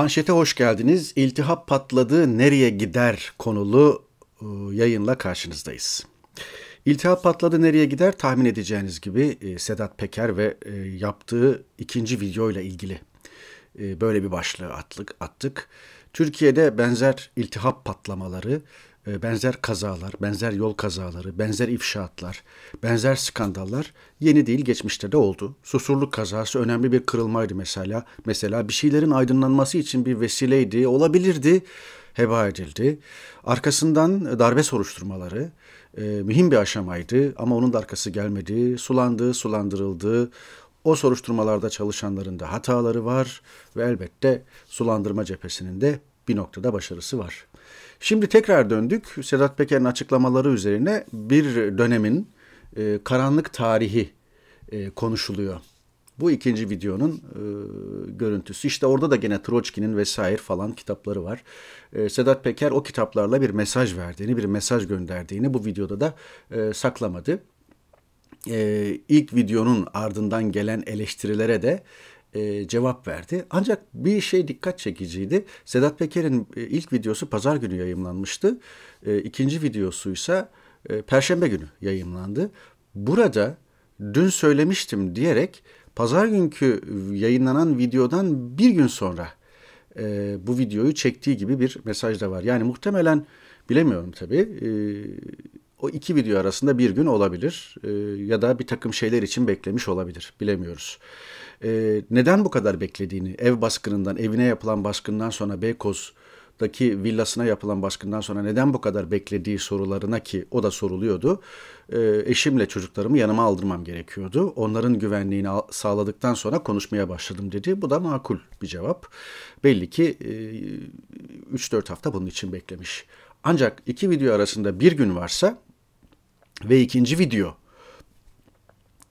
Manşete hoş geldiniz. İltihap patladı, nereye gider konulu e, yayınla karşınızdayız. İltihap patladı nereye gider tahmin edeceğiniz gibi e, Sedat Peker ve e, yaptığı ikinci videoyla ilgili böyle bir başlığı attık. attık. Türkiye'de benzer iltihap patlamaları ee, benzer kazalar, benzer yol kazaları, benzer ifşaatlar, benzer skandallar yeni değil geçmişte de oldu. Susurluk kazası önemli bir kırılmaydı mesela. Mesela bir şeylerin aydınlanması için bir vesileydi, olabilirdi, heba edildi. Arkasından darbe soruşturmaları e, mühim bir aşamaydı ama onun da arkası gelmedi. Sulandı, sulandırıldı. O soruşturmalarda çalışanların da hataları var ve elbette sulandırma cephesinin de bir noktada başarısı var. Şimdi tekrar döndük. Sedat Peker'in açıklamaları üzerine bir dönemin e, karanlık tarihi e, konuşuluyor. Bu ikinci videonun e, görüntüsü. İşte orada da gene Troçki'nin vesaire falan kitapları var. E, Sedat Peker o kitaplarla bir mesaj verdiğini, bir mesaj gönderdiğini bu videoda da e, saklamadı. E, ilk videonun ardından gelen eleştirilere de e, cevap verdi. Ancak bir şey dikkat çekiciydi. Sedat Peker'in e, ilk videosu pazar günü yayımlanmıştı. E, videosu ise e, perşembe günü yayımlandı. Burada dün söylemiştim diyerek pazar günkü yayınlanan videodan bir gün sonra e, bu videoyu çektiği gibi bir mesaj da var. Yani muhtemelen bilemiyorum tabii. E, o iki video arasında bir gün olabilir e, ya da bir takım şeyler için beklemiş olabilir. Bilemiyoruz e, neden bu kadar beklediğini, ev baskınından, evine yapılan baskından sonra Beykoz'daki villasına yapılan baskından sonra neden bu kadar beklediği sorularına ki o da soruluyordu. E, eşimle çocuklarımı yanıma aldırmam gerekiyordu. Onların güvenliğini sağladıktan sonra konuşmaya başladım dedi. Bu da makul bir cevap. Belli ki e, 3-4 hafta bunun için beklemiş. Ancak iki video arasında bir gün varsa ve ikinci video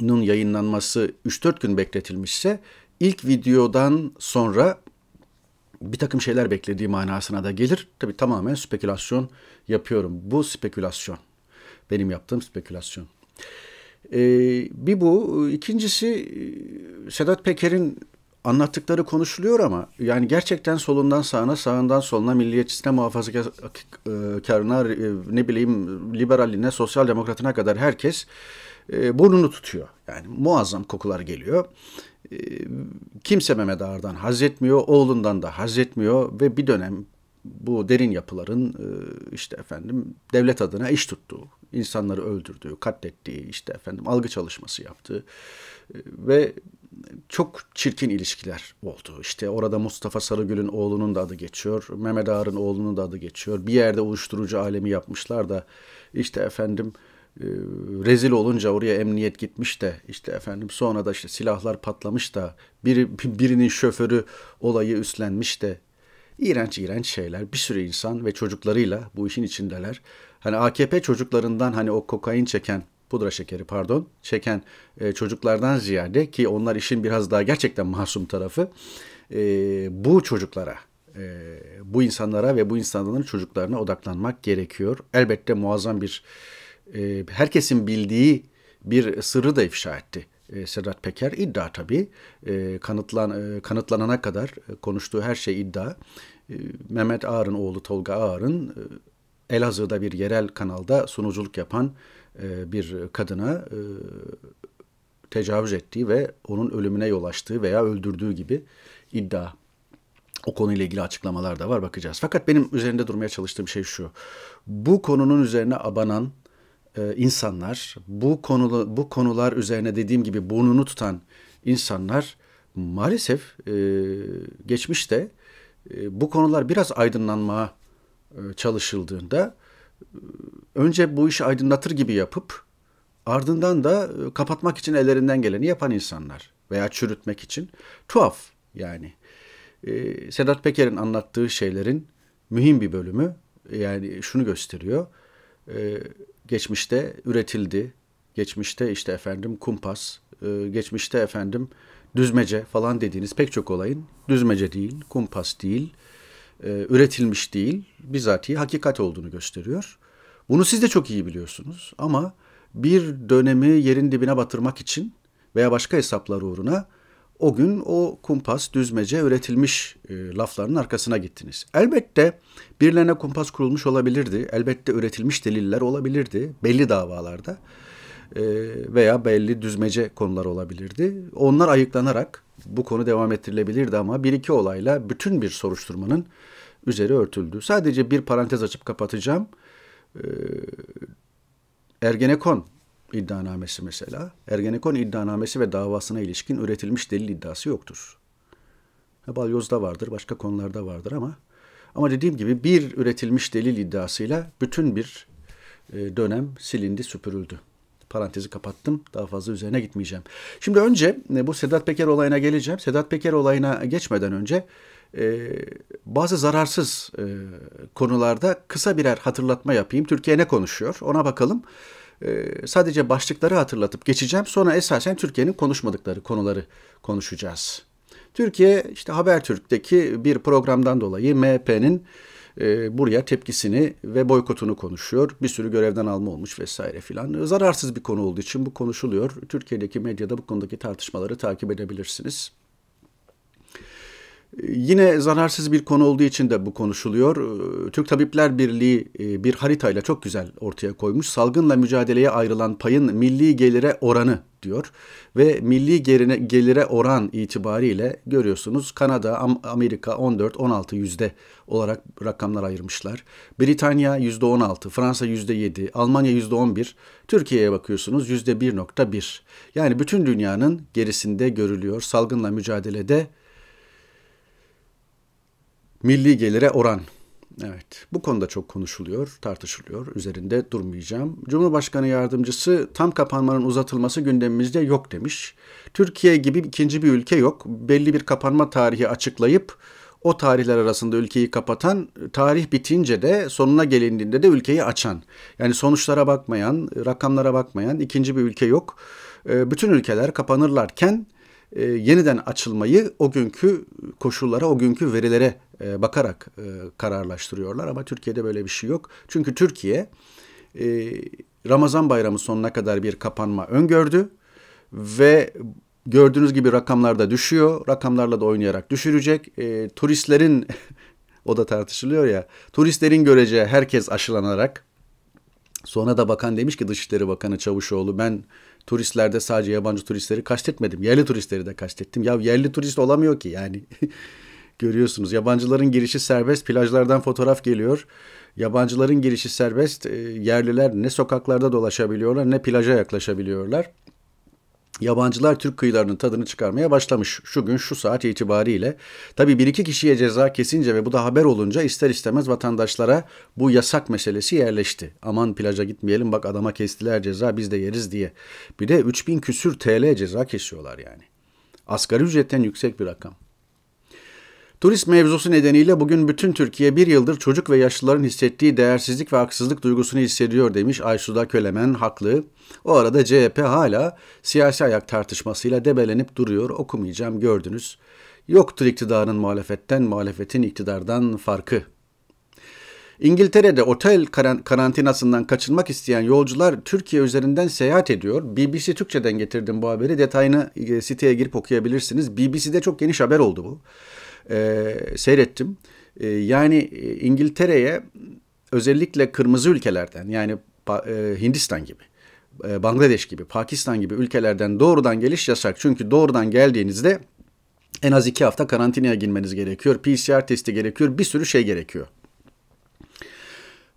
videonun yayınlanması 3-4 gün bekletilmişse ilk videodan sonra bir takım şeyler beklediği manasına da gelir. Tabi tamamen spekülasyon yapıyorum. Bu spekülasyon. Benim yaptığım spekülasyon. Ee, bir bu. ikincisi Sedat Peker'in anlattıkları konuşuluyor ama yani gerçekten solundan sağına, sağından soluna, milliyetçisine, muhafazakarına, e, e, ne bileyim liberaline, sosyal demokratına kadar herkes e, burnunu tutuyor. Yani muazzam kokular geliyor. E, kimse Mehmet Ağar'dan haz etmiyor, oğlundan da haz etmiyor ve bir dönem bu derin yapıların e, işte efendim devlet adına iş tuttuğu, insanları öldürdüğü, katlettiği, işte efendim algı çalışması yaptığı e, ve çok çirkin ilişkiler oldu. İşte orada Mustafa Sarıgül'ün oğlunun da adı geçiyor. Mehmet Ağar'ın oğlunun da adı geçiyor. Bir yerde uyuşturucu alemi yapmışlar da işte efendim ee, rezil olunca oraya emniyet gitmiş de işte efendim sonra da işte silahlar patlamış da biri, birinin şoförü olayı üstlenmiş de iğrenç iğrenç şeyler. Bir sürü insan ve çocuklarıyla bu işin içindeler. Hani AKP çocuklarından hani o kokain çeken pudra şekeri pardon çeken e, çocuklardan ziyade ki onlar işin biraz daha gerçekten masum tarafı e, bu çocuklara e, bu insanlara ve bu insanların çocuklarına odaklanmak gerekiyor. Elbette muazzam bir e, herkesin bildiği bir sırrı da ifşa etti. E, Sedat Peker iddia tabii. E, kanıtlan, e, kanıtlanana kadar e, konuştuğu her şey iddia. E, Mehmet Ağar'ın oğlu Tolga Ağar'ın e, Elazığ'da bir yerel kanalda sunuculuk yapan e, bir kadına e, tecavüz ettiği ve onun ölümüne yol açtığı veya öldürdüğü gibi iddia. O konuyla ilgili açıklamalar da var bakacağız. Fakat benim üzerinde durmaya çalıştığım şey şu. Bu konunun üzerine abanan e, insanlar, bu konulu bu konular üzerine dediğim gibi burnunu tutan insanlar maalesef e, geçmişte e, bu konular biraz aydınlanmaya çalışıldığında önce bu işi aydınlatır gibi yapıp ardından da kapatmak için ellerinden geleni yapan insanlar veya çürütmek için tuhaf yani. Sedat Peker'in anlattığı şeylerin mühim bir bölümü yani şunu gösteriyor geçmişte üretildi. Geçmişte işte efendim kumpas, e, geçmişte efendim düzmece falan dediğiniz pek çok olayın düzmece değil, kumpas değil, e, üretilmiş değil, bizatihi hakikat olduğunu gösteriyor. Bunu siz de çok iyi biliyorsunuz ama bir dönemi yerin dibine batırmak için veya başka hesaplar uğruna o gün o kumpas, düzmece üretilmiş e, lafların arkasına gittiniz. Elbette birilerine kumpas kurulmuş olabilirdi. Elbette üretilmiş deliller olabilirdi belli davalarda e, veya belli düzmece konular olabilirdi. Onlar ayıklanarak bu konu devam ettirilebilirdi ama bir iki olayla bütün bir soruşturmanın üzeri örtüldü. Sadece bir parantez açıp kapatacağım. E, Ergenekon iddianamesi mesela, Ergenekon iddianamesi ve davasına ilişkin üretilmiş delil iddiası yoktur. Balyoz'da vardır, başka konularda vardır ama ama dediğim gibi bir üretilmiş delil iddiasıyla bütün bir e, dönem silindi, süpürüldü. Parantezi kapattım. Daha fazla üzerine gitmeyeceğim. Şimdi önce e, bu Sedat Peker olayına geleceğim. Sedat Peker olayına geçmeden önce e, bazı zararsız konularda kısa birer hatırlatma yapayım. Türkiye ne konuşuyor? Ona bakalım. Ee, sadece başlıkları hatırlatıp geçeceğim. Sonra esasen Türkiye'nin konuşmadıkları konuları konuşacağız. Türkiye işte Habertürk'teki bir programdan dolayı MHP'nin e, buraya tepkisini ve boykotunu konuşuyor. Bir sürü görevden alma olmuş vesaire filan. Zararsız bir konu olduğu için bu konuşuluyor. Türkiye'deki medyada bu konudaki tartışmaları takip edebilirsiniz. Yine zararsız bir konu olduğu için de bu konuşuluyor. Ee, Türk Tabipler Birliği e, bir haritayla çok güzel ortaya koymuş. Salgınla mücadeleye ayrılan payın milli gelire oranı diyor. Ve milli gerine, gelire oran itibariyle görüyorsunuz Kanada, Amerika 14-16 yüzde olarak rakamlar ayırmışlar. Britanya yüzde 16, Fransa yüzde 7, Almanya yüzde 11, Türkiye'ye bakıyorsunuz yüzde 1.1. Yani bütün dünyanın gerisinde görülüyor salgınla mücadelede Milli gelire oran. Evet bu konuda çok konuşuluyor, tartışılıyor. Üzerinde durmayacağım. Cumhurbaşkanı yardımcısı tam kapanmanın uzatılması gündemimizde yok demiş. Türkiye gibi ikinci bir ülke yok. Belli bir kapanma tarihi açıklayıp o tarihler arasında ülkeyi kapatan, tarih bitince de sonuna gelindiğinde de ülkeyi açan. Yani sonuçlara bakmayan, rakamlara bakmayan ikinci bir ülke yok. Ee, bütün ülkeler kapanırlarken e, yeniden açılmayı o günkü koşullara, o günkü verilere e, bakarak e, kararlaştırıyorlar ama Türkiye'de böyle bir şey yok. Çünkü Türkiye e, Ramazan bayramı sonuna kadar bir kapanma öngördü ve gördüğünüz gibi rakamlar da düşüyor. Rakamlarla da oynayarak düşürecek. turistlerin o da tartışılıyor ya. Turistlerin göreceği herkes aşılanarak Sonra da bakan demiş ki Dışişleri Bakanı Çavuşoğlu ben turistlerde sadece yabancı turistleri kastetmedim. Yerli turistleri de kastettim. Ya yerli turist olamıyor ki yani. görüyorsunuz. Yabancıların girişi serbest, plajlardan fotoğraf geliyor. Yabancıların girişi serbest, e, yerliler ne sokaklarda dolaşabiliyorlar ne plaja yaklaşabiliyorlar. Yabancılar Türk kıyılarının tadını çıkarmaya başlamış şu gün şu saat itibariyle. Tabi bir iki kişiye ceza kesince ve bu da haber olunca ister istemez vatandaşlara bu yasak meselesi yerleşti. Aman plaja gitmeyelim bak adama kestiler ceza biz de yeriz diye. Bir de 3000 küsür TL ceza kesiyorlar yani. Asgari ücretten yüksek bir rakam. Turist mevzusu nedeniyle bugün bütün Türkiye bir yıldır çocuk ve yaşlıların hissettiği değersizlik ve haksızlık duygusunu hissediyor demiş Aysuda Kölemen haklı. O arada CHP hala siyasi ayak tartışmasıyla debelenip duruyor okumayacağım gördünüz. Yoktur iktidarın muhalefetten, muhalefetin iktidardan farkı. İngiltere'de otel karantinasından kaçınmak isteyen yolcular Türkiye üzerinden seyahat ediyor. BBC Türkçe'den getirdim bu haberi. Detayını e, siteye girip okuyabilirsiniz. BBC'de çok geniş haber oldu bu e, seyrettim. E, yani e, İngiltere'ye özellikle kırmızı ülkelerden yani e, Hindistan gibi, e, Bangladeş gibi, Pakistan gibi ülkelerden doğrudan geliş yasak. Çünkü doğrudan geldiğinizde en az iki hafta karantinaya girmeniz gerekiyor. PCR testi gerekiyor. Bir sürü şey gerekiyor.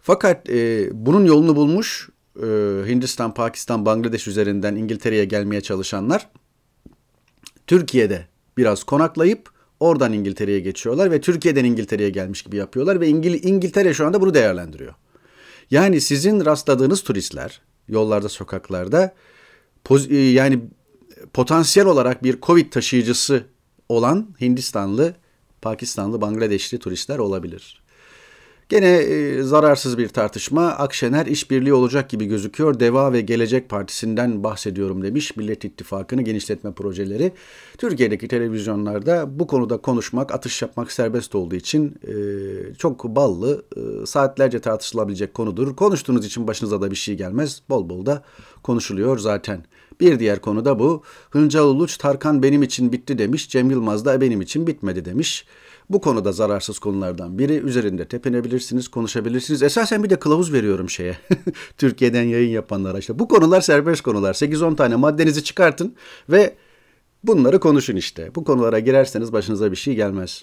Fakat e, bunun yolunu bulmuş e, Hindistan, Pakistan, Bangladeş üzerinden İngiltere'ye gelmeye çalışanlar Türkiye'de biraz konaklayıp Oradan İngiltere'ye geçiyorlar ve Türkiye'den İngiltere'ye gelmiş gibi yapıyorlar ve İngil İngiltere şu anda bunu değerlendiriyor. Yani sizin rastladığınız turistler yollarda, sokaklarda poz- e, yani potansiyel olarak bir Covid taşıyıcısı olan Hindistanlı, Pakistanlı, Bangladeşli turistler olabilir. Gene e, zararsız bir tartışma. Akşener işbirliği olacak gibi gözüküyor. Deva ve Gelecek Partisi'nden bahsediyorum demiş. Millet İttifakı'nı genişletme projeleri. Türkiye'deki televizyonlarda bu konuda konuşmak, atış yapmak serbest olduğu için e, çok ballı, e, saatlerce tartışılabilecek konudur. Konuştuğunuz için başınıza da bir şey gelmez. Bol bol da konuşuluyor zaten. Bir diğer konu da bu. Hıncal Uluç, Tarkan benim için bitti demiş. Cem Yılmaz da benim için bitmedi demiş. Bu konuda zararsız konulardan biri. Üzerinde tepinebilirsiniz, konuşabilirsiniz. Esasen bir de kılavuz veriyorum şeye. Türkiye'den yayın yapanlara işte. Bu konular serbest konular. 8-10 tane maddenizi çıkartın ve bunları konuşun işte. Bu konulara girerseniz başınıza bir şey gelmez.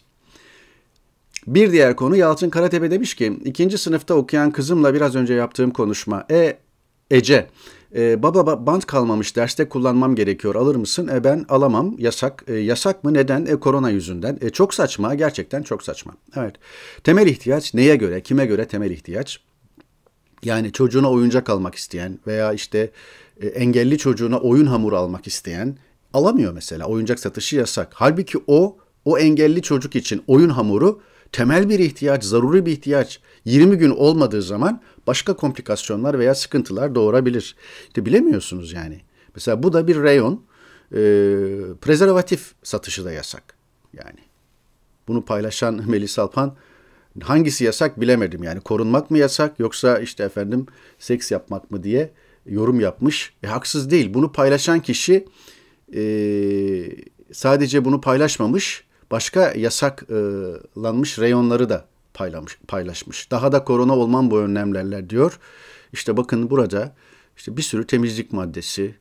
Bir diğer konu Yalçın Karatepe demiş ki ikinci sınıfta okuyan kızımla biraz önce yaptığım konuşma. E Ece e, baba bant kalmamış derste kullanmam gerekiyor alır mısın? E, ben alamam yasak. E, yasak mı neden? E, korona yüzünden. E, çok saçma gerçekten çok saçma. Evet temel ihtiyaç neye göre kime göre temel ihtiyaç? Yani çocuğuna oyuncak almak isteyen veya işte e, engelli çocuğuna oyun hamuru almak isteyen alamıyor mesela. Oyuncak satışı yasak. Halbuki o o engelli çocuk için oyun hamuru temel bir ihtiyaç, zaruri bir ihtiyaç. 20 gün olmadığı zaman başka komplikasyonlar veya sıkıntılar doğurabilir. İşte bilemiyorsunuz yani. Mesela bu da bir reyon. E, prezervatif satışı da yasak. Yani bunu paylaşan Melis Alpan hangisi yasak bilemedim. Yani korunmak mı yasak yoksa işte efendim seks yapmak mı diye yorum yapmış. E, haksız değil. Bunu paylaşan kişi e, sadece bunu paylaşmamış başka yasaklanmış reyonları da paylamış, paylaşmış. Daha da korona olman bu önlemlerler diyor. İşte bakın burada işte bir sürü temizlik maddesi,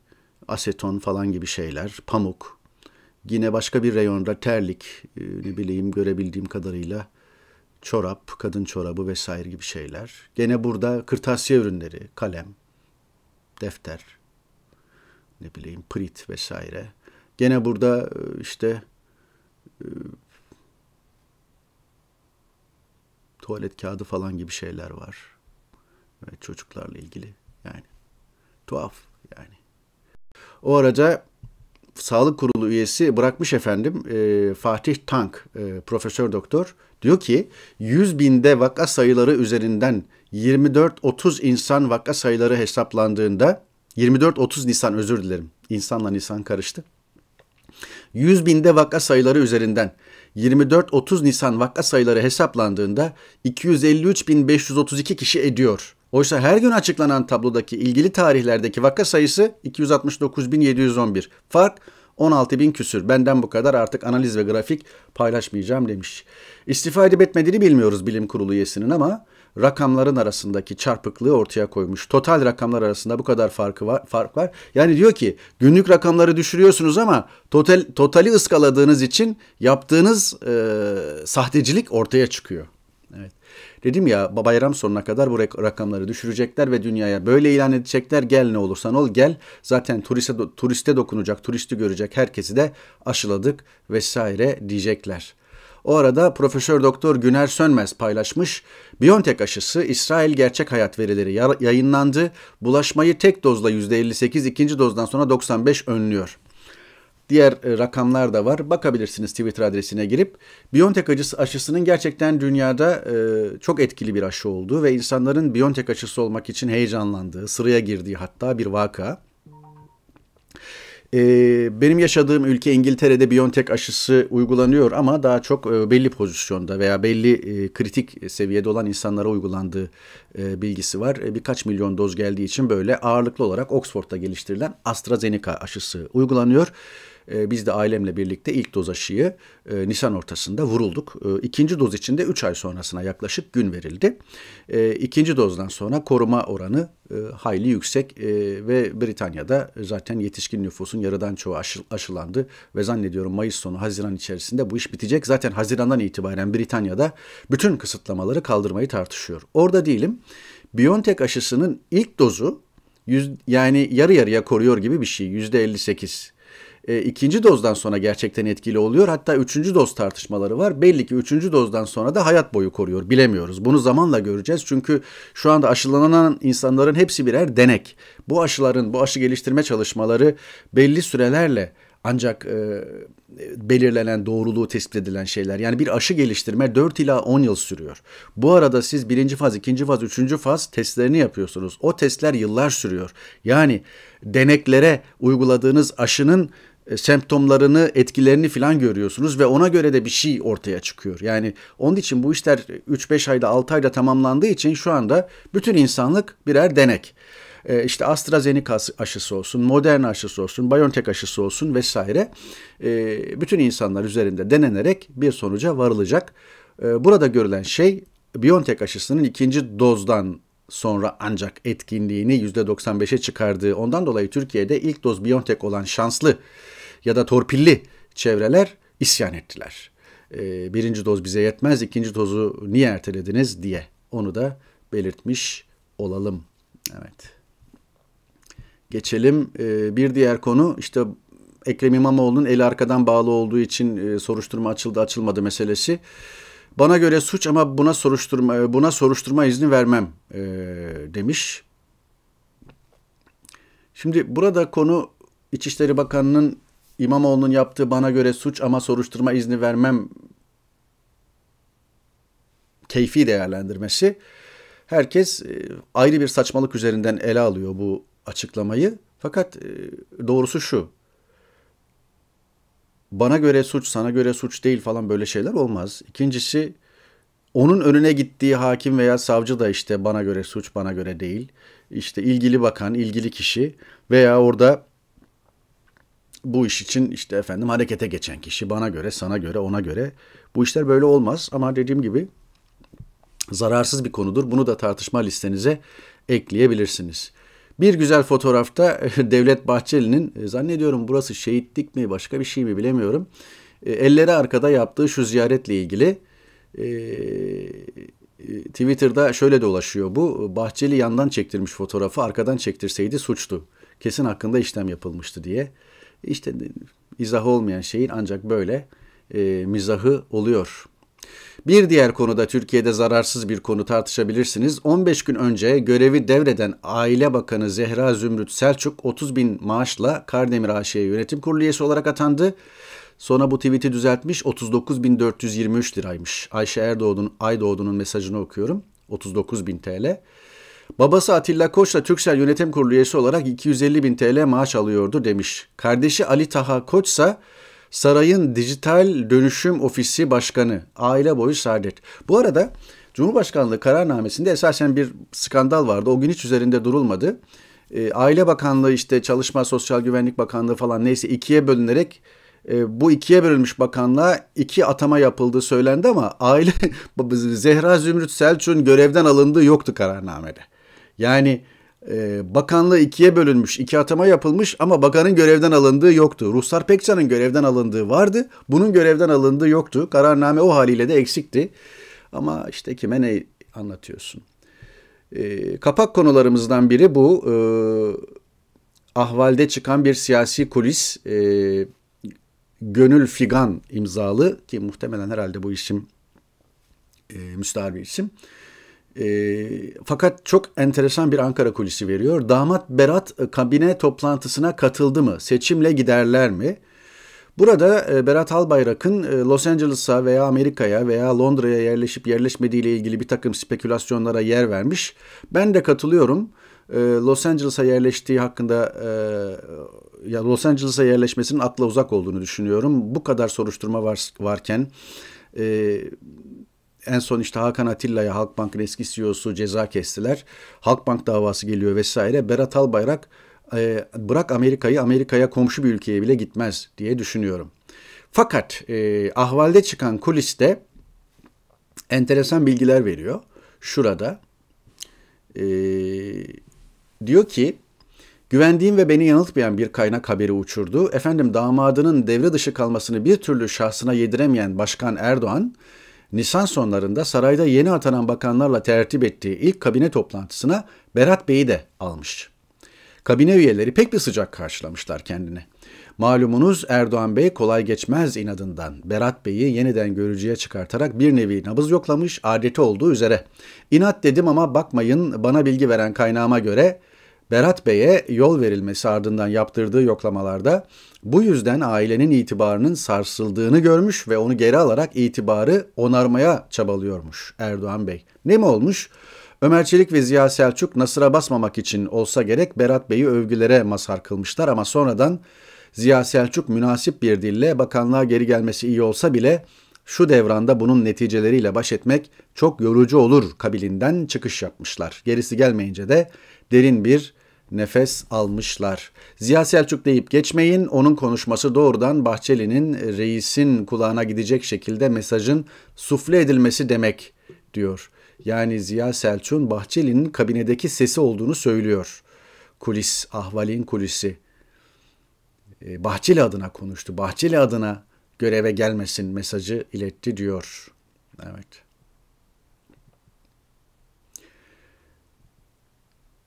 aseton falan gibi şeyler, pamuk. Yine başka bir reyonda terlik, e, ne bileyim görebildiğim kadarıyla çorap, kadın çorabı vesaire gibi şeyler. Gene burada kırtasiye ürünleri, kalem, defter, ne bileyim prit vesaire. Gene burada e, işte e, tuvalet kağıdı falan gibi şeyler var. ve çocuklarla ilgili yani. Tuhaf yani. O arada sağlık kurulu üyesi bırakmış efendim e, Fatih Tank e, profesör doktor diyor ki 100 binde vaka sayıları üzerinden 24-30 insan vaka sayıları hesaplandığında 24-30 Nisan özür dilerim insanla Nisan karıştı. 100 binde vaka sayıları üzerinden 24-30 Nisan vaka sayıları hesaplandığında 253.532 kişi ediyor. Oysa her gün açıklanan tablodaki ilgili tarihlerdeki vaka sayısı 269.711. Fark 16.000 küsür. Benden bu kadar artık analiz ve grafik paylaşmayacağım demiş. İstifa edip etmediğini bilmiyoruz bilim kurulu üyesinin ama rakamların arasındaki çarpıklığı ortaya koymuş. Total rakamlar arasında bu kadar farkı var, fark var. Yani diyor ki günlük rakamları düşürüyorsunuz ama total totali ıskaladığınız için yaptığınız e, sahtecilik ortaya çıkıyor. Evet. Dedim ya bayram sonuna kadar bu rakamları düşürecekler ve dünyaya böyle ilan edecekler. Gel ne olursan ol gel. Zaten turiste, turiste dokunacak, turisti görecek herkesi de aşıladık vesaire diyecekler. O arada Profesör Doktor Güner Sönmez paylaşmış. Biontech aşısı İsrail gerçek hayat verileri yayınlandı. Bulaşmayı tek dozla %58, ikinci dozdan sonra 95 önlüyor. Diğer e, rakamlar da var. Bakabilirsiniz Twitter adresine girip. Biontech aşısı aşısının gerçekten dünyada e, çok etkili bir aşı olduğu ve insanların Biontech aşısı olmak için heyecanlandığı, sıraya girdiği hatta bir vaka. Ee, benim yaşadığım ülke İngiltere'de BioNTech aşısı uygulanıyor ama daha çok e, belli pozisyonda veya belli e, kritik seviyede olan insanlara uygulandığı e, bilgisi var. birkaç milyon doz geldiği için böyle ağırlıklı olarak Oxford'da geliştirilen AstraZeneca aşısı uygulanıyor. Ee, biz de ailemle birlikte ilk doz aşıyı e, Nisan ortasında vurulduk. E, ikinci doz için de 3 ay sonrasına yaklaşık gün verildi. E, ikinci dozdan sonra koruma oranı e, hayli yüksek e, ve Britanya'da zaten yetişkin nüfusun yarıdan çoğu aşı, aşılandı ve zannediyorum Mayıs sonu Haziran içerisinde bu iş bitecek. Zaten Haziran'dan itibaren Britanya'da bütün kısıtlamaları kaldırmayı tartışıyor. Orada değilim. BioNTech aşısının ilk dozu yüz, yani yarı yarıya koruyor gibi bir şey. Yüzde 58 e, ikinci dozdan sonra gerçekten etkili oluyor. Hatta üçüncü doz tartışmaları var. Belli ki üçüncü dozdan sonra da hayat boyu koruyor. Bilemiyoruz. Bunu zamanla göreceğiz. Çünkü şu anda aşılanan insanların hepsi birer denek. Bu aşıların, bu aşı geliştirme çalışmaları belli sürelerle ancak e, belirlenen doğruluğu tespit edilen şeyler. Yani bir aşı geliştirme 4 ila 10 yıl sürüyor. Bu arada siz birinci faz, ikinci faz, üçüncü faz testlerini yapıyorsunuz. O testler yıllar sürüyor. Yani deneklere uyguladığınız aşının e, semptomlarını, etkilerini filan görüyorsunuz ve ona göre de bir şey ortaya çıkıyor. Yani onun için bu işler 3-5 ayda 6 ayda tamamlandığı için şu anda bütün insanlık birer denek. E, işte AstraZeneca aşısı olsun, Moderna aşısı olsun, BioNTech aşısı olsun vesaire e, bütün insanlar üzerinde denenerek bir sonuca varılacak. burada görülen şey BioNTech aşısının ikinci dozdan sonra ancak etkinliğini %95'e çıkardığı ondan dolayı Türkiye'de ilk doz BioNTech olan şanslı ya da torpilli çevreler isyan ettiler. E, birinci doz bize yetmez, ikinci dozu niye ertelediniz diye onu da belirtmiş olalım. Evet. Geçelim e, bir diğer konu işte Ekrem İmamoğlu'nun eli arkadan bağlı olduğu için e, soruşturma açıldı açılmadı meselesi. Bana göre suç ama buna soruşturma e, buna soruşturma izni vermem e, demiş. Şimdi burada konu İçişleri Bakanı'nın İmamoğlu'nun yaptığı bana göre suç ama soruşturma izni vermem keyfi değerlendirmesi herkes e, ayrı bir saçmalık üzerinden ele alıyor bu açıklamayı. Fakat e, doğrusu şu. Bana göre suç, sana göre suç değil falan böyle şeyler olmaz. İkincisi onun önüne gittiği hakim veya savcı da işte bana göre suç, bana göre değil. İşte ilgili bakan, ilgili kişi veya orada bu iş için işte efendim harekete geçen kişi bana göre, sana göre, ona göre. Bu işler böyle olmaz ama dediğim gibi zararsız bir konudur. Bunu da tartışma listenize ekleyebilirsiniz. Bir güzel fotoğrafta Devlet Bahçeli'nin e, zannediyorum burası şehitlik mi başka bir şey mi bilemiyorum. E, elleri arkada yaptığı şu ziyaretle ilgili e, Twitter'da şöyle dolaşıyor bu. Bahçeli yandan çektirmiş fotoğrafı arkadan çektirseydi suçtu. Kesin hakkında işlem yapılmıştı diye işte izah olmayan şeyin ancak böyle e, mizahı oluyor. Bir diğer konuda Türkiye'de zararsız bir konu tartışabilirsiniz. 15 gün önce görevi devreden Aile Bakanı Zehra Zümrüt Selçuk 30 bin maaşla Kardemir AŞ'ye yönetim kurulu üyesi olarak atandı. Sonra bu tweet'i düzeltmiş 39.423 liraymış. Ayşe Erdoğdu'nun Aydoğdu'nun mesajını okuyorum. 39.000 TL. Babası Atilla Koç da Türksel Yönetim Kurulu üyesi olarak 250 bin TL maaş alıyordu demiş. Kardeşi Ali Taha Koç ise sarayın dijital dönüşüm ofisi başkanı. Aile boyu saadet. Bu arada Cumhurbaşkanlığı kararnamesinde esasen bir skandal vardı. O gün hiç üzerinde durulmadı. E, aile Bakanlığı işte Çalışma Sosyal Güvenlik Bakanlığı falan neyse ikiye bölünerek e, bu ikiye bölünmüş bakanlığa iki atama yapıldığı söylendi ama aile Zehra Zümrüt Selçuk'un görevden alındığı yoktu kararnamede. Yani e, bakanlığı ikiye bölünmüş, iki atama yapılmış ama bakanın görevden alındığı yoktu. Ruhsar Pekcan'ın görevden alındığı vardı, bunun görevden alındığı yoktu. Kararname o haliyle de eksikti. Ama işte kime ne anlatıyorsun? E, kapak konularımızdan biri bu. E, ahvalde çıkan bir siyasi kulis, e, Gönül Figan imzalı ki muhtemelen herhalde bu isim e, müstahar bir isim. E, fakat çok enteresan bir Ankara kulisi veriyor. Damat Berat e, kabine toplantısına katıldı mı? Seçimle giderler mi? Burada e, Berat Albayrak'ın e, Los Angeles'a veya Amerika'ya veya Londra'ya yerleşip yerleşmediği ile ilgili bir takım spekülasyonlara yer vermiş. Ben de katılıyorum. E, Los Angeles'a yerleştiği hakkında e, ya Los Angeles'a yerleşmesinin akla uzak olduğunu düşünüyorum. Bu kadar soruşturma var, varken e, en son işte Hakan Atilla'ya Halkbank'ın eski CEO'su ceza kestiler. Halkbank davası geliyor vesaire. Berat Albayrak e, bırak Amerika'yı Amerika'ya komşu bir ülkeye bile gitmez diye düşünüyorum. Fakat e, ahvalde çıkan kuliste enteresan bilgiler veriyor. Şurada e, diyor ki Güvendiğim ve beni yanıltmayan bir kaynak haberi uçurdu. Efendim damadının devre dışı kalmasını bir türlü şahsına yediremeyen Başkan Erdoğan, Nisan sonlarında sarayda yeni atanan bakanlarla tertip ettiği ilk kabine toplantısına Berat Bey'i de almış. Kabine üyeleri pek bir sıcak karşılamışlar kendini. Malumunuz Erdoğan Bey kolay geçmez inadından Berat Bey'i yeniden görücüye çıkartarak bir nevi nabız yoklamış adeti olduğu üzere. İnat dedim ama bakmayın bana bilgi veren kaynağıma göre Berat Bey'e yol verilmesi ardından yaptırdığı yoklamalarda bu yüzden ailenin itibarının sarsıldığını görmüş ve onu geri alarak itibarı onarmaya çabalıyormuş Erdoğan Bey. Ne mi olmuş? Ömer Çelik ve Ziya Selçuk nasıra basmamak için olsa gerek Berat Bey'i övgülere mazhar kılmışlar ama sonradan Ziya Selçuk münasip bir dille bakanlığa geri gelmesi iyi olsa bile şu devranda bunun neticeleriyle baş etmek çok yorucu olur kabilinden çıkış yapmışlar. Gerisi gelmeyince de derin bir nefes almışlar. Ziya Selçuk deyip geçmeyin. Onun konuşması doğrudan Bahçeli'nin e, reisin kulağına gidecek şekilde mesajın sufle edilmesi demek diyor. Yani Ziya Selçuk'un Bahçeli'nin kabinedeki sesi olduğunu söylüyor. Kulis, ahvalin kulisi. E, Bahçeli adına konuştu. Bahçeli adına göreve gelmesin mesajı iletti diyor. Evet.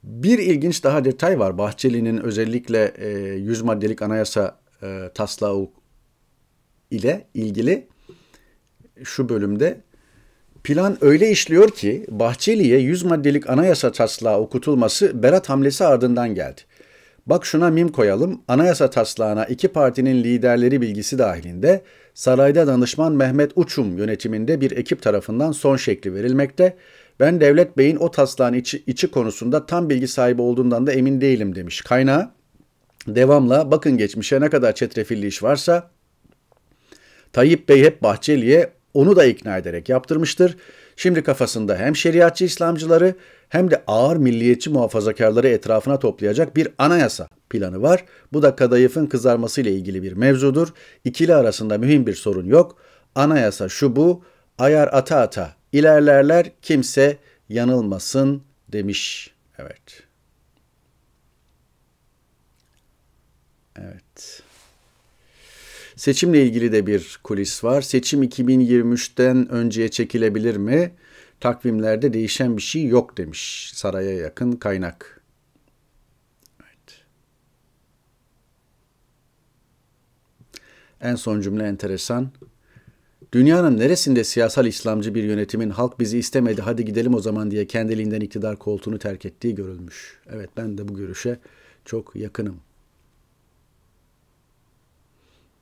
Bir ilginç daha detay var. Bahçeli'nin özellikle 100 e, maddelik anayasa e, taslağı ile ilgili şu bölümde plan öyle işliyor ki Bahçeli'ye 100 maddelik anayasa taslağı okutulması Berat hamlesi ardından geldi. Bak şuna mim koyalım. Anayasa taslağına iki partinin liderleri bilgisi dahilinde sarayda danışman Mehmet Uçum yönetiminde bir ekip tarafından son şekli verilmekte ben Devlet Bey'in o taslağın içi, içi konusunda tam bilgi sahibi olduğundan da emin değilim demiş. Kaynağı devamla bakın geçmişe ne kadar çetrefilli iş varsa Tayyip Bey hep Bahçeli'ye onu da ikna ederek yaptırmıştır. Şimdi kafasında hem şeriatçı İslamcıları hem de ağır milliyetçi muhafazakarları etrafına toplayacak bir anayasa planı var. Bu da kadayıfın kızarması ile ilgili bir mevzudur. İkili arasında mühim bir sorun yok. Anayasa şu bu, ayar ata ata İlerlerler kimse yanılmasın demiş. Evet. Evet. Seçimle ilgili de bir kulis var. Seçim 2023'ten önceye çekilebilir mi? Takvimlerde değişen bir şey yok demiş saraya yakın kaynak. Evet. En son cümle enteresan. Dünyanın neresinde siyasal İslamcı bir yönetimin halk bizi istemedi hadi gidelim o zaman diye kendiliğinden iktidar koltuğunu terk ettiği görülmüş. Evet ben de bu görüşe çok yakınım.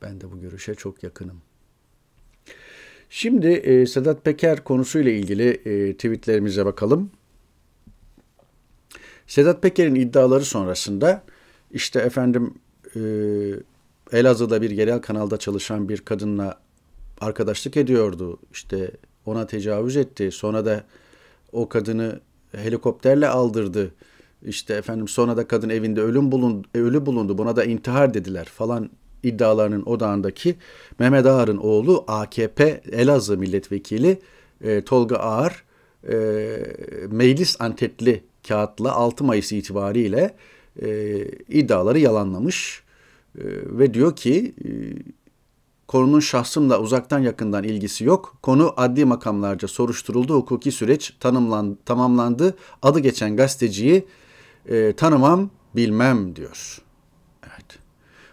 Ben de bu görüşe çok yakınım. Şimdi e, Sedat Peker konusuyla ilgili e, tweetlerimize bakalım. Sedat Peker'in iddiaları sonrasında işte efendim e, Elazığ'da bir yerel kanalda çalışan bir kadınla arkadaşlık ediyordu. İşte ona tecavüz etti. Sonra da o kadını helikopterle aldırdı. İşte efendim sonra da kadın evinde ölüm bulundu, ölü bulundu. Buna da intihar dediler falan iddialarının odağındaki Mehmet Ağar'ın oğlu AKP Elazığ milletvekili e, Tolga Ağar e, meclis antetli kağıtla 6 Mayıs itibariyle e, iddiaları yalanlamış e, ve diyor ki e, Konunun şahsımla uzaktan yakından ilgisi yok. Konu adli makamlarca soruşturuldu. Hukuki süreç tanımlan tamamlandı. Adı geçen gazeteciyi e, tanımam, bilmem diyor. Evet.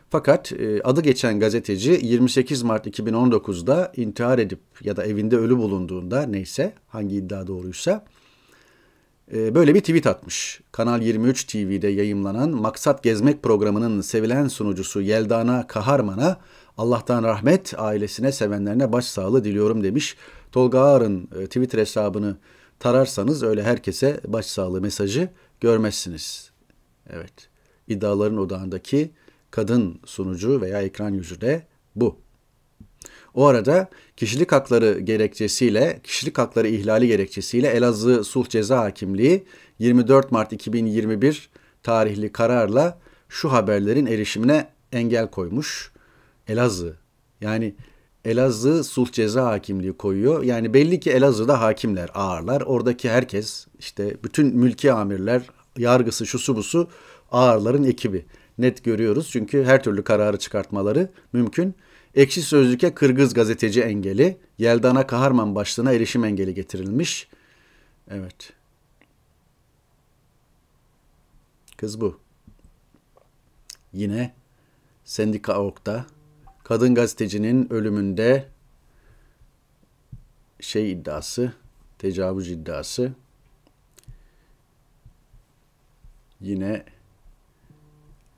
Fakat e, adı geçen gazeteci 28 Mart 2019'da intihar edip ya da evinde ölü bulunduğunda neyse hangi iddia doğruysa e, böyle bir tweet atmış. Kanal 23 TV'de yayımlanan Maksat Gezmek programının sevilen sunucusu Yeldana Kaharman'a Allah'tan rahmet ailesine sevenlerine başsağlığı diliyorum demiş. Tolga Ağar'ın e, Twitter hesabını tararsanız öyle herkese başsağlığı mesajı görmezsiniz. Evet iddiaların odağındaki kadın sunucu veya ekran yüzü de bu. O arada kişilik hakları gerekçesiyle, kişilik hakları ihlali gerekçesiyle Elazığ Sulh Ceza Hakimliği 24 Mart 2021 tarihli kararla şu haberlerin erişimine engel koymuş. Elazığ. Yani Elazığ sulh ceza hakimliği koyuyor. Yani belli ki Elazığ'da hakimler ağırlar. Oradaki herkes işte bütün mülki amirler, yargısı şusu busu ağırların ekibi. Net görüyoruz çünkü her türlü kararı çıkartmaları mümkün. Ekşi Sözlük'e Kırgız gazeteci engeli, Yeldana Kaharman başlığına erişim engeli getirilmiş. Evet. Kız bu. Yine Sendika Ok'ta kadın gazetecinin ölümünde şey iddiası, tecavüz iddiası yine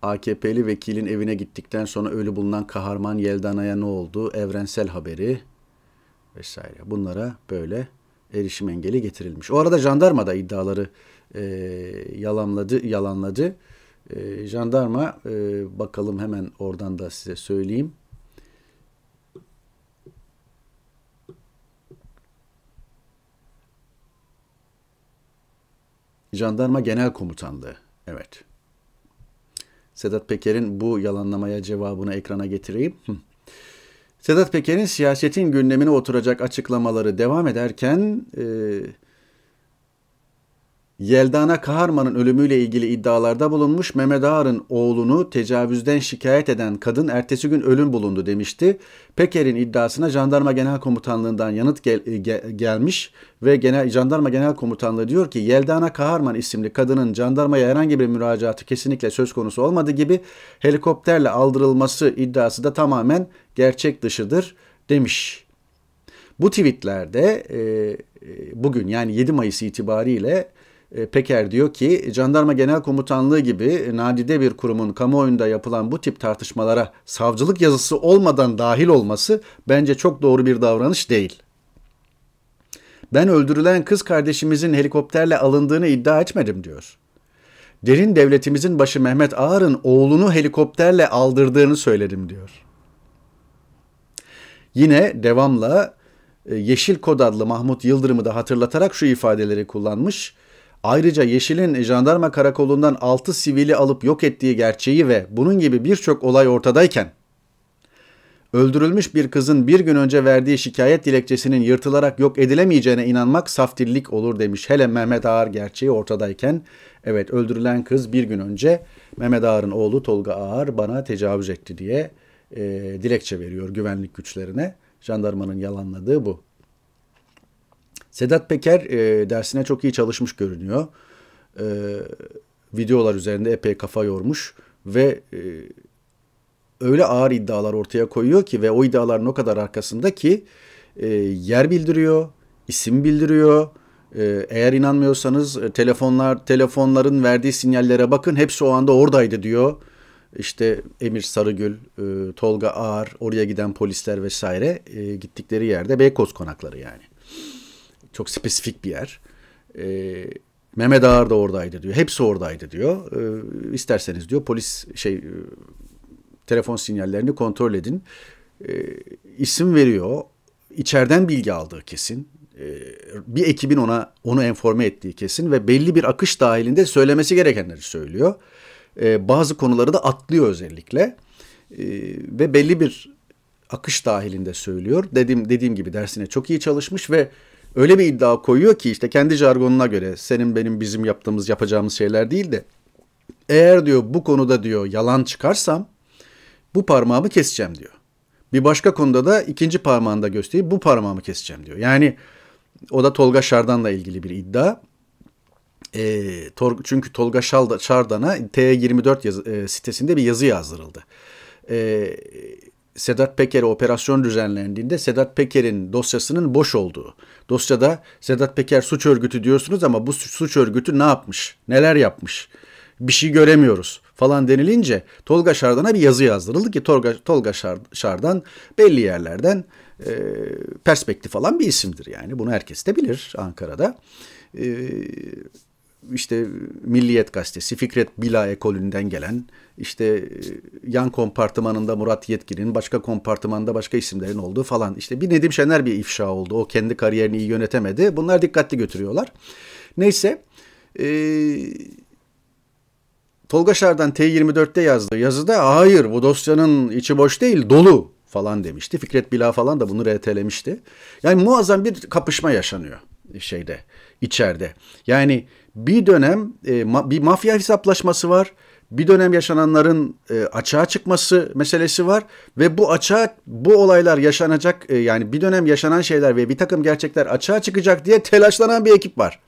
AKP'li vekilin evine gittikten sonra ölü bulunan kahraman Yeldana'ya ne oldu? Evrensel haberi vesaire. Bunlara böyle erişim engeli getirilmiş. O arada jandarma da iddiaları e, yalanladı. yalanladı. E, jandarma e, bakalım hemen oradan da size söyleyeyim. Jandarma Genel Komutanlığı. Evet. Sedat Peker'in bu yalanlamaya cevabını ekrana getireyim. Sedat Peker'in siyasetin gündemine oturacak açıklamaları devam ederken... E, Yeldana Kaharman'ın ölümüyle ilgili iddialarda bulunmuş Mehmet Ağar'ın oğlunu tecavüzden şikayet eden kadın ertesi gün ölüm bulundu demişti. Peker'in iddiasına Jandarma Genel Komutanlığı'ndan yanıt gel, e, gel, gelmiş ve Genel Jandarma Genel Komutanlığı diyor ki Yeldana Kaharman isimli kadının jandarmaya herhangi bir müracaatı kesinlikle söz konusu olmadığı gibi helikopterle aldırılması iddiası da tamamen gerçek dışıdır demiş. Bu tweetlerde e, e bugün yani 7 Mayıs itibariyle e, Peker diyor ki jandarma genel komutanlığı gibi nadide bir kurumun kamuoyunda yapılan bu tip tartışmalara savcılık yazısı olmadan dahil olması bence çok doğru bir davranış değil. Ben öldürülen kız kardeşimizin helikopterle alındığını iddia etmedim diyor. Derin devletimizin başı Mehmet Ağar'ın oğlunu helikopterle aldırdığını söyledim diyor. Yine devamla e, Yeşil Kod adlı Mahmut Yıldırım'ı da hatırlatarak şu ifadeleri kullanmış. Ayrıca Yeşil'in jandarma karakolundan 6 sivili alıp yok ettiği gerçeği ve bunun gibi birçok olay ortadayken öldürülmüş bir kızın bir gün önce verdiği şikayet dilekçesinin yırtılarak yok edilemeyeceğine inanmak saftillik olur demiş. Hele Mehmet Ağar gerçeği ortadayken evet öldürülen kız bir gün önce Mehmet Ağar'ın oğlu Tolga Ağar bana tecavüz etti diye e, dilekçe veriyor güvenlik güçlerine. Jandarmanın yalanladığı bu. Sedat Peker e, dersine çok iyi çalışmış görünüyor. E, videolar üzerinde epey kafa yormuş ve e, öyle ağır iddialar ortaya koyuyor ki ve o iddiaların o kadar arkasında ki e, yer bildiriyor, isim bildiriyor. E, eğer inanmıyorsanız e, telefonlar telefonların verdiği sinyallere bakın hepsi o anda oradaydı diyor. İşte Emir Sarıgül, e, Tolga Ağar, oraya giden polisler vesaire e, gittikleri yerde Beykoz konakları yani. Çok spesifik bir yer. E, Mehmet Ağar da oradaydı diyor. Hepsi oradaydı diyor. E, isterseniz diyor polis şey e, telefon sinyallerini kontrol edin. E, isim veriyor. İçeriden bilgi aldığı kesin. E, bir ekibin ona onu enforme ettiği kesin ve belli bir akış dahilinde söylemesi gerekenleri söylüyor. E, bazı konuları da atlıyor özellikle. E, ve belli bir akış dahilinde söylüyor. Dediğim dediğim gibi dersine çok iyi çalışmış ve öyle bir iddia koyuyor ki işte kendi jargonuna göre senin benim bizim yaptığımız yapacağımız şeyler değil de eğer diyor bu konuda diyor yalan çıkarsam bu parmağımı keseceğim diyor. Bir başka konuda da ikinci parmağında gösterip bu parmağımı keseceğim diyor. Yani o da Tolga Şardan'la ilgili bir iddia. E, Tor, çünkü Tolga Şardan'a T24 e yazı, e, sitesinde bir yazı yazdırıldı. E, Sedat Peker'e operasyon düzenlendiğinde Sedat Peker'in dosyasının boş olduğu. Dosyada Sedat Peker suç örgütü diyorsunuz ama bu suç, örgütü ne yapmış? Neler yapmış? Bir şey göremiyoruz falan denilince Tolga Şardan'a bir yazı yazdırıldı ki Tolga, Tolga Şardan belli yerlerden e, perspektif alan bir isimdir yani. Bunu herkes de bilir Ankara'da. E, işte Milliyet Gazetesi, Fikret Bila ekolünden gelen, işte e, yan kompartımanında Murat Yetkin'in, başka kompartımanda başka isimlerin olduğu falan. İşte bir Nedim Şener bir ifşa oldu. O kendi kariyerini iyi yönetemedi. Bunlar dikkatli götürüyorlar. Neyse, ee, Tolga Şar'dan T24'te yazdığı yazıda hayır bu dosyanın içi boş değil dolu falan demişti. Fikret Bila falan da bunu RT'lemişti. Yani muazzam bir kapışma yaşanıyor şeyde içeride. Yani bir dönem e, ma- bir mafya hesaplaşması var. Bir dönem yaşananların e, açığa çıkması meselesi var ve bu açığa bu olaylar yaşanacak e, yani bir dönem yaşanan şeyler ve bir takım gerçekler açığa çıkacak diye telaşlanan bir ekip var.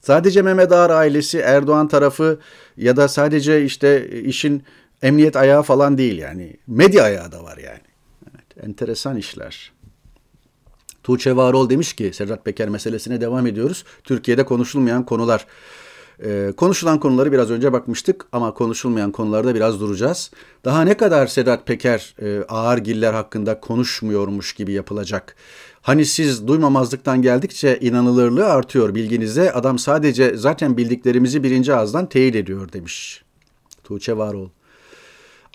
Sadece Mehmet Ağar ailesi, Erdoğan tarafı ya da sadece işte e, işin emniyet ayağı falan değil yani. Medya ayağı da var yani. Evet, enteresan işler. Tuğçe Varol demiş ki Sedat Peker meselesine devam ediyoruz. Türkiye'de konuşulmayan konular. Ee, konuşulan konuları biraz önce bakmıştık ama konuşulmayan konularda biraz duracağız. Daha ne kadar Sedat Peker e, giller hakkında konuşmuyormuş gibi yapılacak? Hani siz duymamazlıktan geldikçe inanılırlığı artıyor bilginize. Adam sadece zaten bildiklerimizi birinci ağızdan teyit ediyor demiş. Tuğçe Varol.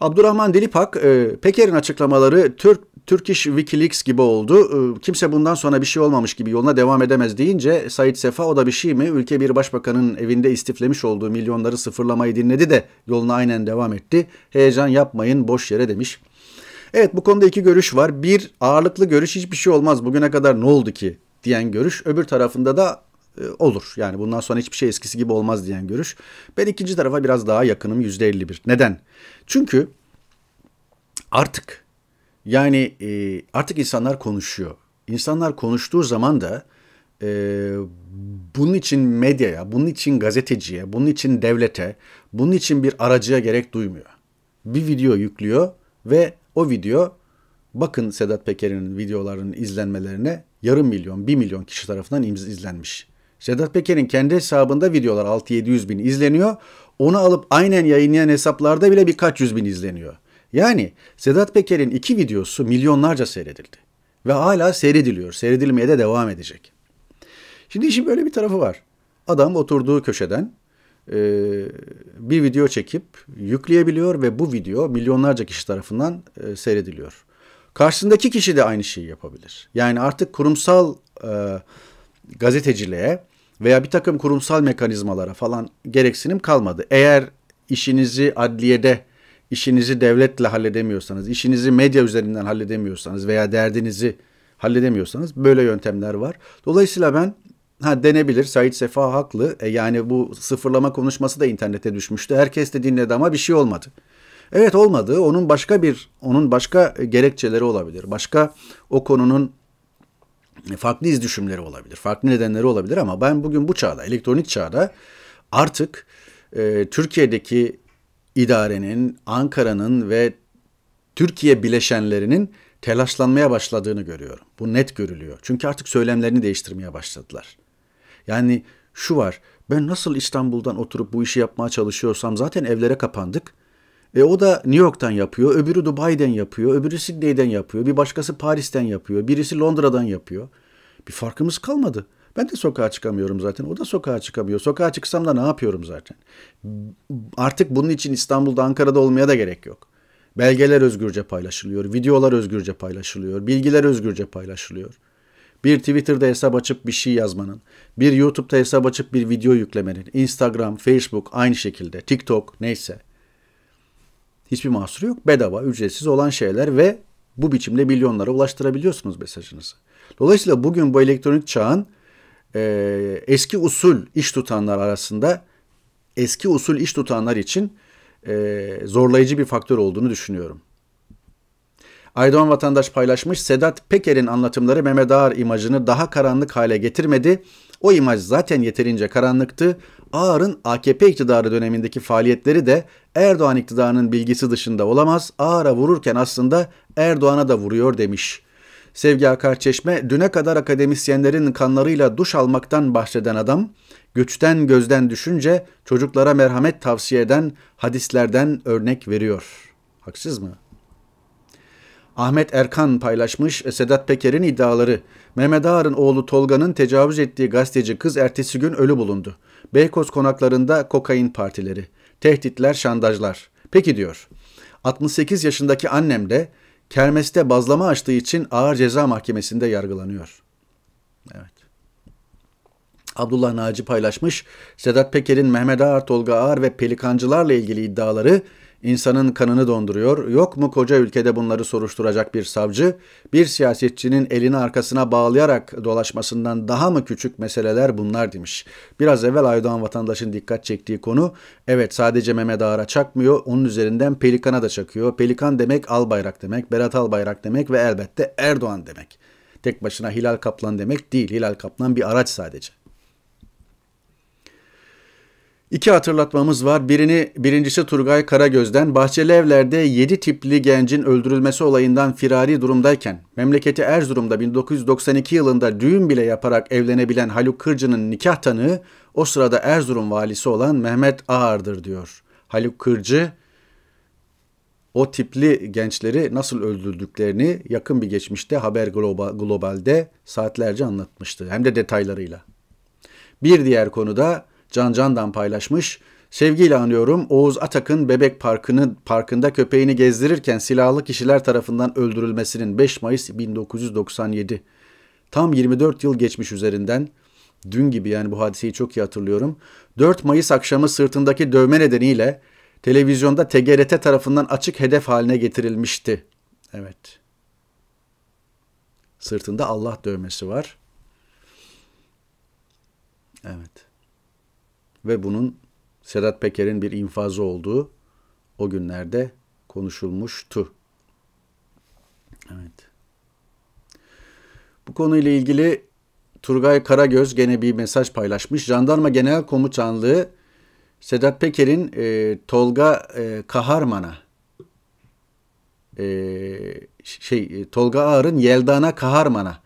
Abdurrahman Dilipak, e, Peker'in açıklamaları Türk Turkish Wikileaks gibi oldu. Ee, kimse bundan sonra bir şey olmamış gibi yoluna devam edemez deyince Said Sefa o da bir şey mi? Ülke bir başbakanın evinde istiflemiş olduğu milyonları sıfırlamayı dinledi de yoluna aynen devam etti. Heyecan yapmayın boş yere demiş. Evet bu konuda iki görüş var. Bir ağırlıklı görüş hiçbir şey olmaz bugüne kadar ne oldu ki diyen görüş. Öbür tarafında da e, olur. Yani bundan sonra hiçbir şey eskisi gibi olmaz diyen görüş. Ben ikinci tarafa biraz daha yakınım %51. Neden? Çünkü artık yani e, artık insanlar konuşuyor. İnsanlar konuştuğu zaman da e, bunun için medyaya, bunun için gazeteciye, bunun için devlete, bunun için bir aracıya gerek duymuyor. Bir video yüklüyor ve o video bakın Sedat Peker'in videolarının izlenmelerine yarım milyon, bir milyon kişi tarafından izlenmiş. Sedat Peker'in kendi hesabında videolar 6-700 bin izleniyor. Onu alıp aynen yayınlayan hesaplarda bile birkaç yüz bin izleniyor. Yani Sedat Peker'in iki videosu milyonlarca seyredildi. Ve hala seyrediliyor, seyredilmeye de devam edecek. Şimdi işin böyle bir tarafı var. Adam oturduğu köşeden e, bir video çekip yükleyebiliyor ve bu video milyonlarca kişi tarafından e, seyrediliyor. Karşısındaki kişi de aynı şeyi yapabilir. Yani artık kurumsal e, gazeteciliğe veya bir takım kurumsal mekanizmalara falan gereksinim kalmadı. Eğer işinizi adliyede işinizi devletle halledemiyorsanız, işinizi medya üzerinden halledemiyorsanız veya derdinizi halledemiyorsanız böyle yöntemler var. Dolayısıyla ben ha denebilir. Said Sefa haklı. E yani bu sıfırlama konuşması da internete düşmüştü. Herkes de dinledi ama bir şey olmadı. Evet olmadı. Onun başka bir onun başka gerekçeleri olabilir. Başka o konunun farklı iz düşümleri olabilir. Farklı nedenleri olabilir ama ben bugün bu çağda, elektronik çağda artık e, Türkiye'deki idarenin, Ankara'nın ve Türkiye bileşenlerinin telaşlanmaya başladığını görüyorum. Bu net görülüyor. Çünkü artık söylemlerini değiştirmeye başladılar. Yani şu var. Ben nasıl İstanbul'dan oturup bu işi yapmaya çalışıyorsam zaten evlere kapandık. E o da New York'tan yapıyor, öbürü Dubai'den yapıyor, öbürü Sydney'den yapıyor, bir başkası Paris'ten yapıyor, birisi Londra'dan yapıyor. Bir farkımız kalmadı. Ben de sokağa çıkamıyorum zaten. O da sokağa çıkamıyor. Sokağa çıksam da ne yapıyorum zaten? Artık bunun için İstanbul'da, Ankara'da olmaya da gerek yok. Belgeler özgürce paylaşılıyor, videolar özgürce paylaşılıyor, bilgiler özgürce paylaşılıyor. Bir Twitter'da hesap açıp bir şey yazmanın, bir YouTube'da hesap açıp bir video yüklemenin, Instagram, Facebook aynı şekilde, TikTok neyse. Hiçbir mahsuru yok. Bedava, ücretsiz olan şeyler ve bu biçimde milyonlara ulaştırabiliyorsunuz mesajınızı. Dolayısıyla bugün bu elektronik çağın e, eski usul iş tutanlar arasında eski usul iş tutanlar için e, zorlayıcı bir faktör olduğunu düşünüyorum. Aydoğan vatandaş paylaşmış Sedat Peker'in anlatımları Mehmet Ağar imajını daha karanlık hale getirmedi. O imaj zaten yeterince karanlıktı. Ağar'ın AKP iktidarı dönemindeki faaliyetleri de Erdoğan iktidarının bilgisi dışında olamaz. Ağar'a vururken aslında Erdoğan'a da vuruyor demiş. Sevgi Akarçeşme düne kadar akademisyenlerin kanlarıyla duş almaktan bahseden adam, güçten gözden düşünce çocuklara merhamet tavsiye eden hadislerden örnek veriyor. Haksız mı? Ahmet Erkan paylaşmış Sedat Peker'in iddiaları. Mehmet Ağar'ın oğlu Tolga'nın tecavüz ettiği gazeteci kız ertesi gün ölü bulundu. Beykoz konaklarında kokain partileri. Tehditler, şantajlar. Peki diyor. 68 yaşındaki annem de kermeste bazlama açtığı için ağır ceza mahkemesinde yargılanıyor. Evet. Abdullah Naci paylaşmış, Sedat Peker'in Mehmet Ağar, Tolga Ağar ve pelikancılarla ilgili iddiaları insanın kanını donduruyor. Yok mu koca ülkede bunları soruşturacak bir savcı? Bir siyasetçinin elini arkasına bağlayarak dolaşmasından daha mı küçük meseleler bunlar demiş. Biraz evvel Aydoğan vatandaşın dikkat çektiği konu evet sadece Mehmet Ağar'a çakmıyor. Onun üzerinden Pelikan'a da çakıyor. Pelikan demek Albayrak demek, Berat Albayrak demek ve elbette Erdoğan demek. Tek başına Hilal Kaplan demek değil. Hilal Kaplan bir araç sadece. İki hatırlatmamız var. Birini birincisi Turgay Karagöz'den Bahçeli Evler'de 7 tipli gencin öldürülmesi olayından firari durumdayken memleketi Erzurum'da 1992 yılında düğün bile yaparak evlenebilen Haluk Kırcı'nın nikah tanığı o sırada Erzurum valisi olan Mehmet Ağar'dır diyor. Haluk Kırcı o tipli gençleri nasıl öldürdüklerini yakın bir geçmişte Haber Global'de saatlerce anlatmıştı. Hem de detaylarıyla. Bir diğer konuda Can Can'dan paylaşmış. Sevgiyle anıyorum Oğuz Atak'ın Bebek Parkı'nı, Parkı'nda köpeğini gezdirirken silahlı kişiler tarafından öldürülmesinin 5 Mayıs 1997. Tam 24 yıl geçmiş üzerinden. Dün gibi yani bu hadiseyi çok iyi hatırlıyorum. 4 Mayıs akşamı sırtındaki dövme nedeniyle televizyonda TGRT tarafından açık hedef haline getirilmişti. Evet. Sırtında Allah dövmesi var. Evet ve bunun Sedat Peker'in bir infazı olduğu o günlerde konuşulmuştu. Evet. Bu konuyla ilgili Turgay Karagöz gene bir mesaj paylaşmış. Jandarma Genel Komutanlığı Sedat Peker'in e, Tolga e, Kaharman'a e, şey e, Tolga Ağar'ın Yeldana Kaharman'a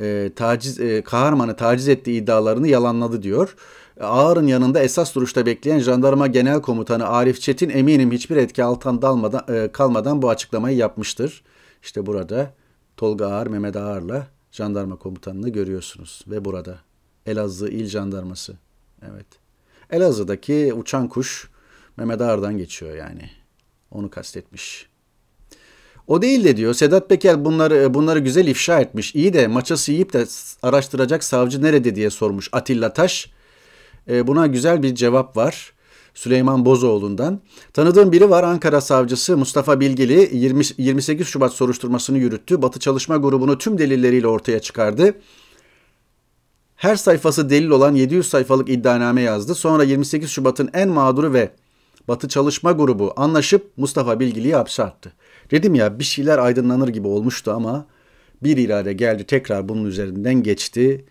e, taciz e, Kaharman'ı taciz ettiği iddialarını yalanladı diyor. Ağar'ın yanında esas duruşta bekleyen Jandarma Genel Komutanı Arif Çetin eminim hiçbir etki alttan dalmadan, e, kalmadan bu açıklamayı yapmıştır. İşte burada Tolga Ağar, Mehmet Ağar'la jandarma komutanını görüyorsunuz ve burada Elazığ İl Jandarması. Evet. Elazığ'daki uçan kuş Mehmet Ağar'dan geçiyor yani. Onu kastetmiş. O değil de diyor Sedat Peker bunları e, bunları güzel ifşa etmiş. İyi de maçası yiyip de araştıracak savcı nerede diye sormuş Atilla Taş. E, buna güzel bir cevap var. Süleyman Bozoğlu'ndan. Tanıdığım biri var Ankara Savcısı Mustafa Bilgili 20, 28 Şubat soruşturmasını yürüttü. Batı Çalışma Grubu'nu tüm delilleriyle ortaya çıkardı. Her sayfası delil olan 700 sayfalık iddianame yazdı. Sonra 28 Şubat'ın en mağduru ve Batı Çalışma Grubu anlaşıp Mustafa Bilgili'yi hapse attı. Dedim ya bir şeyler aydınlanır gibi olmuştu ama bir irade geldi tekrar bunun üzerinden geçti.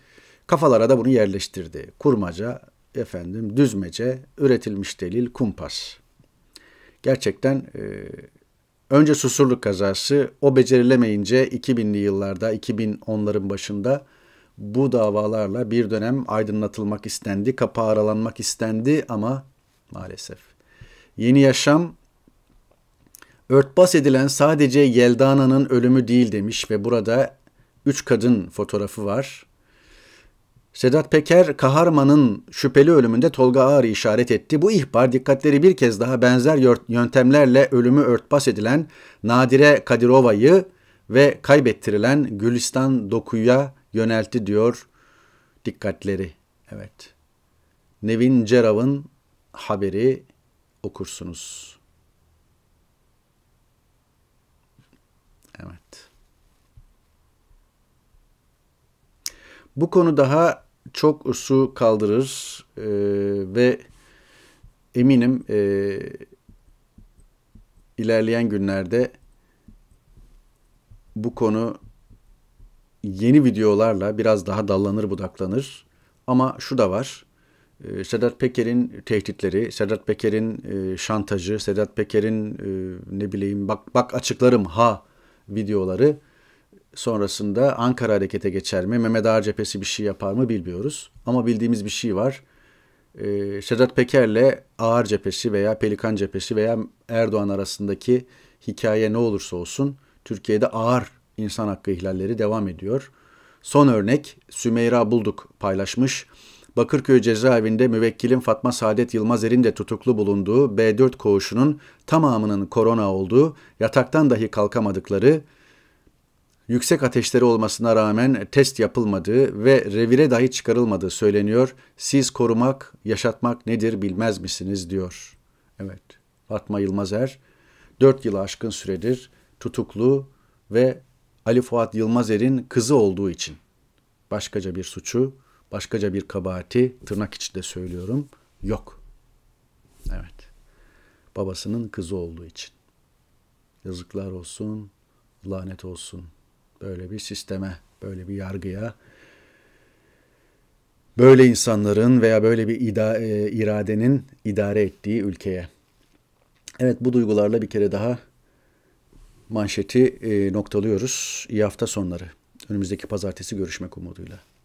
Kafalara da bunu yerleştirdi. Kurmaca efendim düzmece, üretilmiş delil, kumpas. Gerçekten e, önce Susurluk kazası o becerilemeyince 2000'li yıllarda 2010'ların başında bu davalarla bir dönem aydınlatılmak istendi, kapağı aralanmak istendi ama maalesef. Yeni yaşam örtbas edilen sadece Yeldana'nın ölümü değil demiş ve burada üç kadın fotoğrafı var. Sedat Peker, Kaharman'ın şüpheli ölümünde Tolga Ağar işaret etti. Bu ihbar dikkatleri bir kez daha benzer yöntemlerle ölümü örtbas edilen Nadire Kadirova'yı ve kaybettirilen Gülistan Doku'ya yöneltti diyor dikkatleri. Evet. Nevin Cerav'ın haberi okursunuz. Evet. Bu konu daha çok su kaldırır e, ve eminim e, ilerleyen günlerde bu konu yeni videolarla biraz daha dallanır budaklanır. Ama şu da var. E, Sedat Peker'in tehditleri, Sedat Peker'in e, şantajı, Sedat Peker'in e, ne bileyim bak bak açıklarım ha videoları sonrasında Ankara harekete geçer mi? Mehmet Ağar cephesi bir şey yapar mı bilmiyoruz. Ama bildiğimiz bir şey var. Ee, Sedat Peker'le Ağar cephesi veya Pelikan cephesi veya Erdoğan arasındaki hikaye ne olursa olsun Türkiye'de ağır insan hakkı ihlalleri devam ediyor. Son örnek Sümeyra Bulduk paylaşmış. Bakırköy cezaevinde müvekkilim Fatma Saadet Yılmazer'in de tutuklu bulunduğu B4 koğuşunun tamamının korona olduğu, yataktan dahi kalkamadıkları, yüksek ateşleri olmasına rağmen test yapılmadığı ve revire dahi çıkarılmadığı söyleniyor. Siz korumak, yaşatmak nedir bilmez misiniz diyor. Evet, Fatma Yılmazer 4 yılı aşkın süredir tutuklu ve Ali Fuat Yılmazer'in kızı olduğu için başkaca bir suçu, başkaca bir kabahati tırnak içinde söylüyorum yok. Evet. Babasının kızı olduğu için. Yazıklar olsun, lanet olsun böyle bir sisteme, böyle bir yargıya, böyle insanların veya böyle bir ida, e, iradenin idare ettiği ülkeye. Evet bu duygularla bir kere daha manşeti e, noktalıyoruz. İyi hafta sonları. Önümüzdeki pazartesi görüşmek umuduyla.